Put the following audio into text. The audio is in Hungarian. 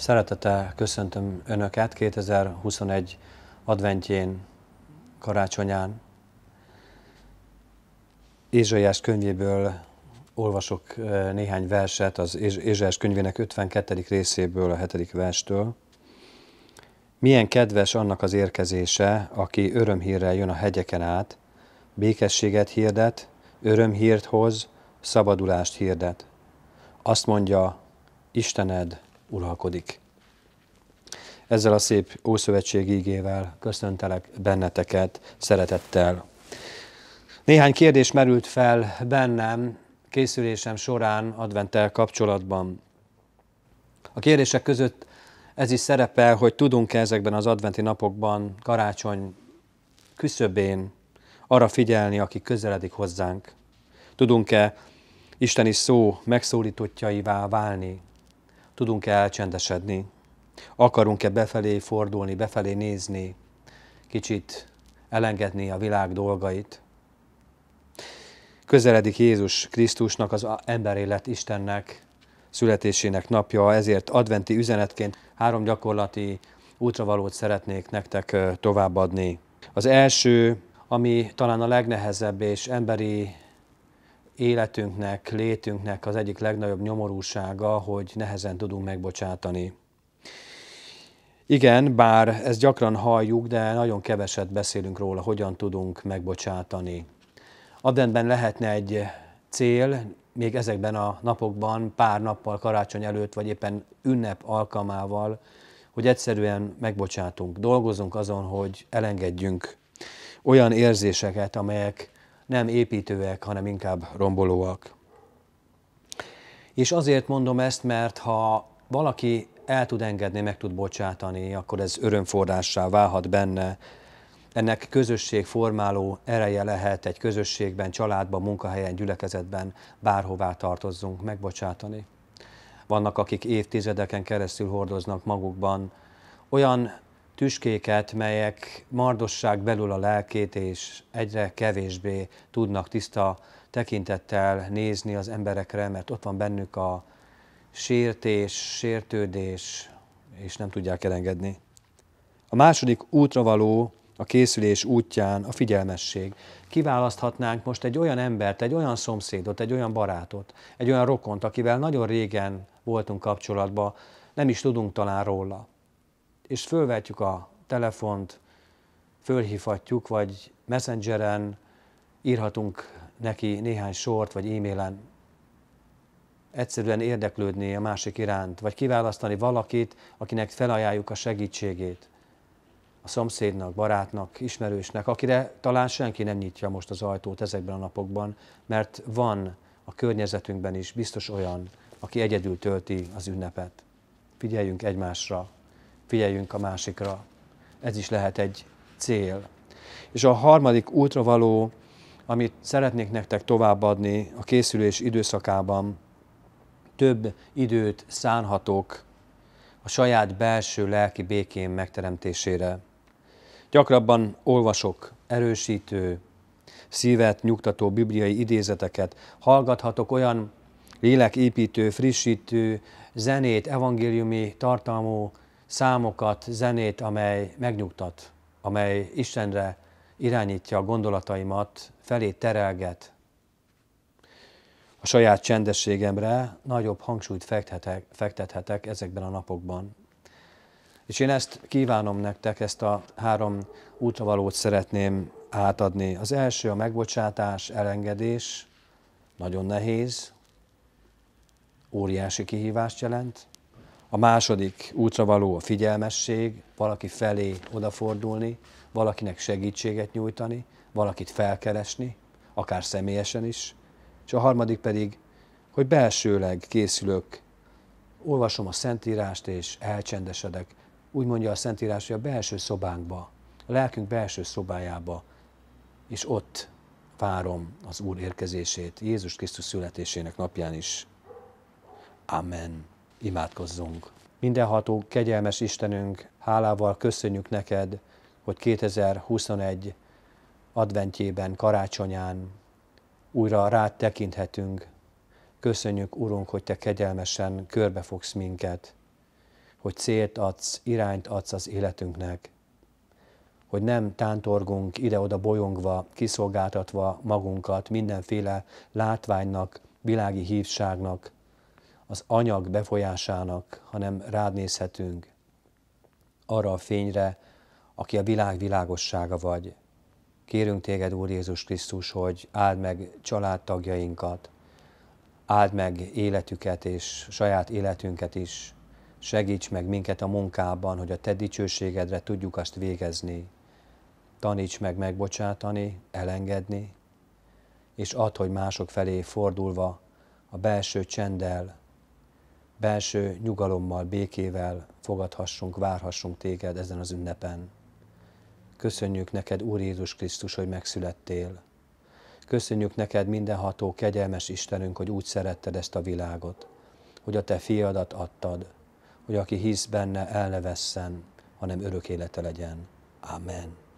Szeretettel köszöntöm Önöket 2021 adventjén, karácsonyán. Ézsaiás könyvéből olvasok eh, néhány verset, az Ézsaiás könyvének 52. részéből, a 7. verstől. Milyen kedves annak az érkezése, aki örömhírrel jön a hegyeken át, békességet hirdet, örömhírt hoz, szabadulást hirdet. Azt mondja, Istened uralkodik. Ezzel a szép Ószövetség ígével köszöntelek benneteket szeretettel. Néhány kérdés merült fel bennem készülésem során Adventel kapcsolatban. A kérdések között ez is szerepel, hogy tudunk-e ezekben az adventi napokban, karácsony küszöbén arra figyelni, aki közeledik hozzánk. Tudunk-e Isteni szó megszólítottjaivá válni, Tudunk-e elcsendesedni? Akarunk-e befelé fordulni, befelé nézni, kicsit elengedni a világ dolgait? Közeledik Jézus Krisztusnak, az emberélet Istennek, születésének napja, ezért adventi üzenetként három gyakorlati útravalót szeretnék nektek továbbadni. Az első, ami talán a legnehezebb és emberi életünknek, létünknek az egyik legnagyobb nyomorúsága, hogy nehezen tudunk megbocsátani. Igen, bár ezt gyakran halljuk, de nagyon keveset beszélünk róla, hogyan tudunk megbocsátani. Adventben lehetne egy cél, még ezekben a napokban, pár nappal karácsony előtt, vagy éppen ünnep alkalmával, hogy egyszerűen megbocsátunk, dolgozunk azon, hogy elengedjünk olyan érzéseket, amelyek nem építőek, hanem inkább rombolóak. És azért mondom ezt, mert ha valaki el tud engedni, meg tud bocsátani, akkor ez örömforrássá válhat benne. Ennek közösség formáló ereje lehet egy közösségben, családban, munkahelyen, gyülekezetben, bárhová tartozzunk megbocsátani. Vannak, akik évtizedeken keresztül hordoznak magukban olyan tüskéket, melyek mardosság belül a lelkét, és egyre kevésbé tudnak tiszta tekintettel nézni az emberekre, mert ott van bennük a sértés, sértődés, és nem tudják elengedni. A második útra való a készülés útján a figyelmesség. Kiválaszthatnánk most egy olyan embert, egy olyan szomszédot, egy olyan barátot, egy olyan rokont, akivel nagyon régen voltunk kapcsolatban, nem is tudunk talán róla és fölvetjük a telefont, fölhívhatjuk, vagy messengeren írhatunk neki néhány sort, vagy e-mailen. Egyszerűen érdeklődni a másik iránt, vagy kiválasztani valakit, akinek felajánljuk a segítségét. A szomszédnak, barátnak, ismerősnek, akire talán senki nem nyitja most az ajtót ezekben a napokban, mert van a környezetünkben is biztos olyan, aki egyedül tölti az ünnepet. Figyeljünk egymásra, figyeljünk a másikra. Ez is lehet egy cél. És a harmadik útra való, amit szeretnék nektek továbbadni a készülés időszakában, több időt szánhatok a saját belső lelki békén megteremtésére. Gyakrabban olvasok erősítő, szívet nyugtató bibliai idézeteket, hallgathatok olyan léleképítő, frissítő, zenét, evangéliumi tartalmú számokat, zenét, amely megnyugtat, amely Istenre irányítja a gondolataimat, felé terelget. A saját csendességemre nagyobb hangsúlyt fektethetek, fektethetek ezekben a napokban. És én ezt kívánom nektek, ezt a három útravalót szeretném átadni. Az első a megbocsátás, elengedés, nagyon nehéz, óriási kihívást jelent. A második útra való a figyelmesség, valaki felé odafordulni, valakinek segítséget nyújtani, valakit felkeresni, akár személyesen is. És a harmadik pedig, hogy belsőleg készülök, olvasom a Szentírást és elcsendesedek. Úgy mondja a Szentírás, hogy a belső szobánkba, a lelkünk belső szobájába, és ott várom az Úr érkezését, Jézus Krisztus születésének napján is. Amen. Imádkozzunk! Mindenható, kegyelmes Istenünk, hálával köszönjük neked, hogy 2021 adventjében, karácsonyán újra rád tekinthetünk. Köszönjük, Urunk, hogy Te kegyelmesen körbefogsz minket, hogy célt adsz, irányt adsz az életünknek, hogy nem tántorgunk ide-oda bolyongva, kiszolgáltatva magunkat mindenféle látványnak, világi hívságnak, az anyag befolyásának, hanem rád nézhetünk, arra a fényre, aki a világ világossága vagy. Kérünk téged, Úr Jézus Krisztus, hogy áld meg családtagjainkat, áld meg életüket és saját életünket is. Segíts meg minket a munkában, hogy a te dicsőségedre tudjuk azt végezni. Taníts meg megbocsátani, elengedni, és add, hogy mások felé fordulva a belső csenddel belső nyugalommal, békével fogadhassunk, várhassunk téged ezen az ünnepen. Köszönjük neked, Úr Jézus Krisztus, hogy megszülettél. Köszönjük neked, mindenható, kegyelmes Istenünk, hogy úgy szeretted ezt a világot, hogy a te fiadat adtad, hogy aki hisz benne, el ne vesszen, hanem örök élete legyen. Amen.